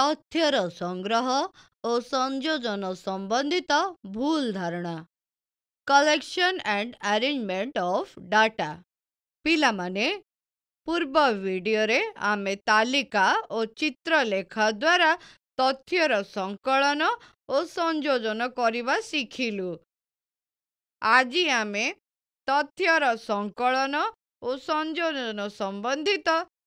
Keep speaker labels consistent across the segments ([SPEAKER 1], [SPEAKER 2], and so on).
[SPEAKER 1] ତଥ୍ୟର ସଂଗ୍ରହ ଓ ସଂଯୋଜନ ସମ୍ବନ୍ଧିତ ଭୁଲ ଧାରଣା collection and arrangement of data ପିଲାମାନେ ପୂର୍ବ ଭିଡ଼ିଓରେ ଆମେ ତାଲିକା ଓ ଚିତ୍ରଲେଖା ଦ୍ୱାରା ତଥ୍ୟର ସଂକଳନ ଓ ସଂଯୋଜନ କରିବା ଶିଖିଲୁ ଆଜି ଆମେ ତଥ୍ୟର ସଂକଳନ ଓ ସଂଯୋଜନ ସମ୍ବନ୍ଧିତ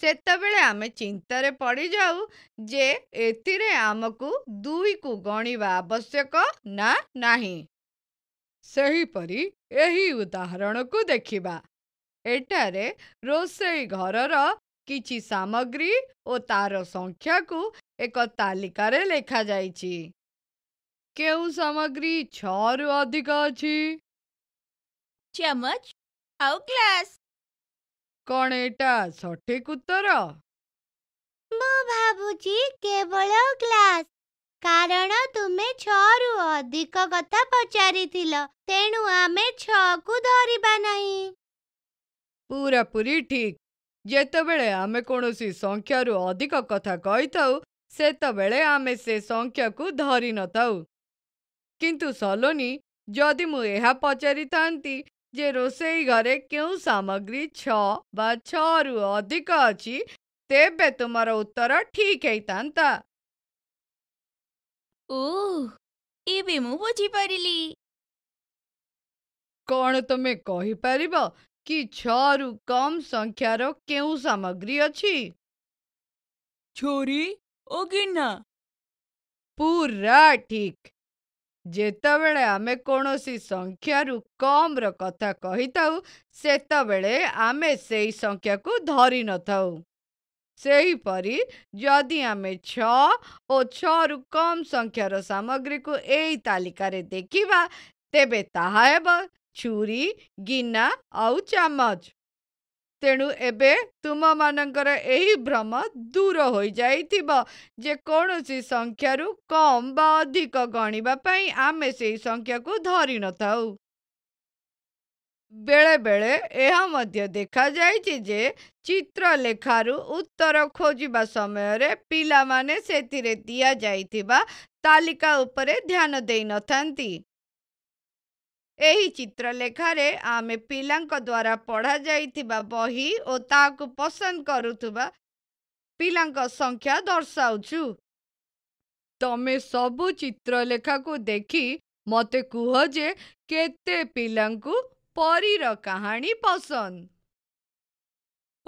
[SPEAKER 1] ସେତେବେଳେ ଆମେ ଚିନ୍ତାରେ ପଡ଼ିଯାଉ ଯେ ଏଥିରେ ଆମକୁ ଦୁଇକୁ ଗଣିବା ଆବଶ୍ୟକ ନା ନାହିଁ ସେହିପରି ଏହି ଉଦାହରଣକୁ ଦେଖିବା ଏଠାରେ ରୋଷେଇ ଘରର କିଛି ସାମଗ୍ରୀ ଓ ତାର ସଂଖ୍ୟାକୁ ଏକ ତାଲିକାରେ ଲେଖାଯାଇଛି କେଉଁ ସାମଗ୍ରୀ ଛଅରୁ ଅଧିକ ଅଛି ଚାମଚ ଆଉ ଗ୍ଲାସ୍ କ'ଣ ଏଇଟା ସଠିକ ଉତ୍ତର ମୁଁ ଭାବୁଛି କେବଳ କ୍ଲାସ କାରଣ ତୁମେ ଛଅରୁ ଅଧିକ କଥା ପଚାରିଥିଲ ତେଣୁ ଆମେ ଛଅକୁ ଧରିବା ନାହିଁ ପୁରାପୁରି ଠିକ ଯେତେବେଳେ ଆମେ କୌଣସି ସଂଖ୍ୟାରୁ ଅଧିକ କଥା କହିଥାଉ ସେତେବେଳେ ଆମେ ସେ ସଂଖ୍ୟାକୁ ଧରିନଥାଉ କିନ୍ତୁ ସଲୋନି ଯଦି ମୁଁ ଏହା ପଚାରିଥାନ୍ତି ଯେ ରୋଷେଇ ଘରେ କେଉଁ ସାମଗ୍ରୀ ଛଅ ବା ଛଅରୁ ଅଧିକ ଅଛି ତେବେ ତୁମର ଉତ୍ତର ଠିକ୍ ହେଇଥାନ୍ତା ଏବେ ମୁଁ ବୁଝିପାରିଲି କ'ଣ ତୁମେ କହିପାରିବ କି ଛଅରୁ କମ୍ ସଂଖ୍ୟାର କେଉଁ ସାମଗ୍ରୀ ଅଛି ଛୁରୀ ଓ ଗିନା ପୁରା ଠିକ୍ ଯେତେବେଳେ ଆମେ କୌଣସି ସଂଖ୍ୟାରୁ କମ୍ର କଥା କହିଥାଉ ସେତେବେଳେ ଆମେ ସେହି ସଂଖ୍ୟାକୁ ଧରି ନଥାଉ ସେହିପରି ଯଦି ଆମେ ଛଅ ଓ ଛଅରୁ କମ୍ ସଂଖ୍ୟାର ସାମଗ୍ରୀକୁ ଏହି ତାଲିକାରେ ଦେଖିବା ତେବେ ତାହା ହେବ ଛୁରୀ ଗିନା ଆଉ ଚାମଚ ତେଣୁ ଏବେ ତୁମମାନଙ୍କର ଏହି ଭ୍ରମ ଦୂର ହୋଇଯାଇଥିବ ଯେ କୌଣସି ସଂଖ୍ୟାରୁ କମ୍ ବା ଅଧିକ ଗଣିବା ପାଇଁ ଆମେ ସେହି ସଂଖ୍ୟାକୁ ଧରି ନଥାଉ ବେଳେବେଳେ ଏହା ମଧ୍ୟ ଦେଖାଯାଇଛି ଯେ ଚିତ୍ରଲେଖାରୁ ଉତ୍ତର ଖୋଜିବା ସମୟରେ ପିଲାମାନେ ସେଥିରେ ଦିଆଯାଇଥିବା ତାଲିକା ଉପରେ ଧ୍ୟାନ ଦେଇନଥାନ୍ତି ଏହି ଚିତ୍ରଲେଖାରେ ଆମେ ପିଲାଙ୍କ ଦ୍ୱାରା ପଢ଼ାଯାଇଥିବା ବହି ଓ ତାହାକୁ ପସନ୍ଦ କରୁଥିବା ପିଲାଙ୍କ ସଂଖ୍ୟା ଦର୍ଶାଉଛୁ ତମେ ସବୁ ଚିତ୍ରଲେଖାକୁ ଦେଖି ମୋତେ କୁହ ଯେ କେତେ ପିଲାଙ୍କୁ ପରୀର କାହାଣୀ ପସନ୍ଦ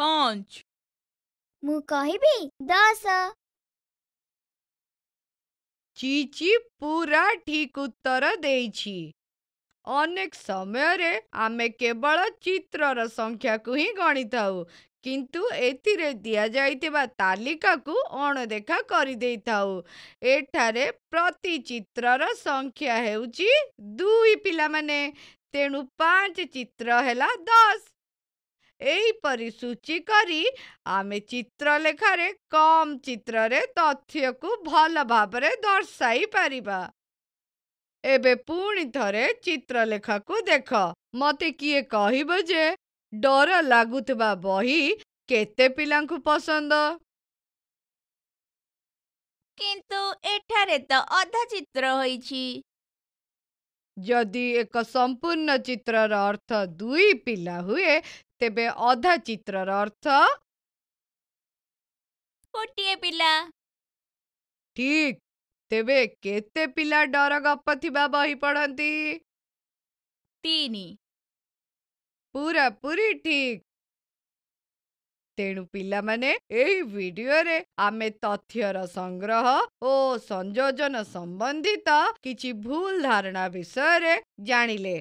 [SPEAKER 1] ପାଞ୍ଚ ମୁଁ କହିବି ଦଶ ଚିଚି ପୁରା ଠିକ ଉତ୍ତର ଦେଇଛି ଅନେକ ସମୟରେ ଆମେ କେବଳ ଚିତ୍ରର ସଂଖ୍ୟାକୁ ହିଁ ଗଣିଥାଉ କିନ୍ତୁ ଏଥିରେ ଦିଆଯାଇଥିବା ତାଲିକାକୁ ଅଣଦେଖା କରିଦେଇଥାଉ ଏଠାରେ ପ୍ରତି ଚିତ୍ରର ସଂଖ୍ୟା ହେଉଛି ଦୁଇ ପିଲାମାନେ ତେଣୁ ପାଞ୍ଚ ଚିତ୍ର ହେଲା ଦଶ ଏହିପରି ସୂଚୀ କରି ଆମେ ଚିତ୍ରଲେଖାରେ କମ୍ ଚିତ୍ରରେ ତଥ୍ୟକୁ ଭଲ ଭାବରେ ଦର୍ଶାଇ ପାରିବା ଏବେ ପୁଣି ଥରେ ଚିତ୍ରଲେଖାକୁ ଦେଖ। ମତେ କିଏ କହିବ ଯେ ଡର ଲାଗୁଥିବା ବହି କେତେ ପିଲାଙ୍କୁ ପସନ୍ଦ? କିନ୍ତୁ ଏଠାରେ ତ ଅଧା ଚିତ୍ର ହୋଇଛି ଯଦି ଏକ ସମ୍ପୂର୍ଣ୍ଣ ଚିତ୍ରର ଅର୍ଥ ଦୁଇ ପିଲା ହୁଏ ତେବେ ଅଧା ଚିତ୍ରର ଅର୍ଥ ଗୋଟିଏ ପିଲା ଠିକ୍ ତେବେ କେତେ ପିଲା ଡର ଗପ ଥିବା ବହି ପଢ଼ନ୍ତି ତିନି ପୁରାପୁରି ଠିକ ତେଣୁ ପିଲାମାନେ ଏହି ଭିଡିଓରେ ଆମେ ତଥ୍ୟର ସଂଗ୍ରହ ଓ ସଂଯୋଜନ ସମ୍ବନ୍ଧିତ କିଛି ଭୁଲ ଧାରଣା ବିଷୟରେ ଜାଣିଲେ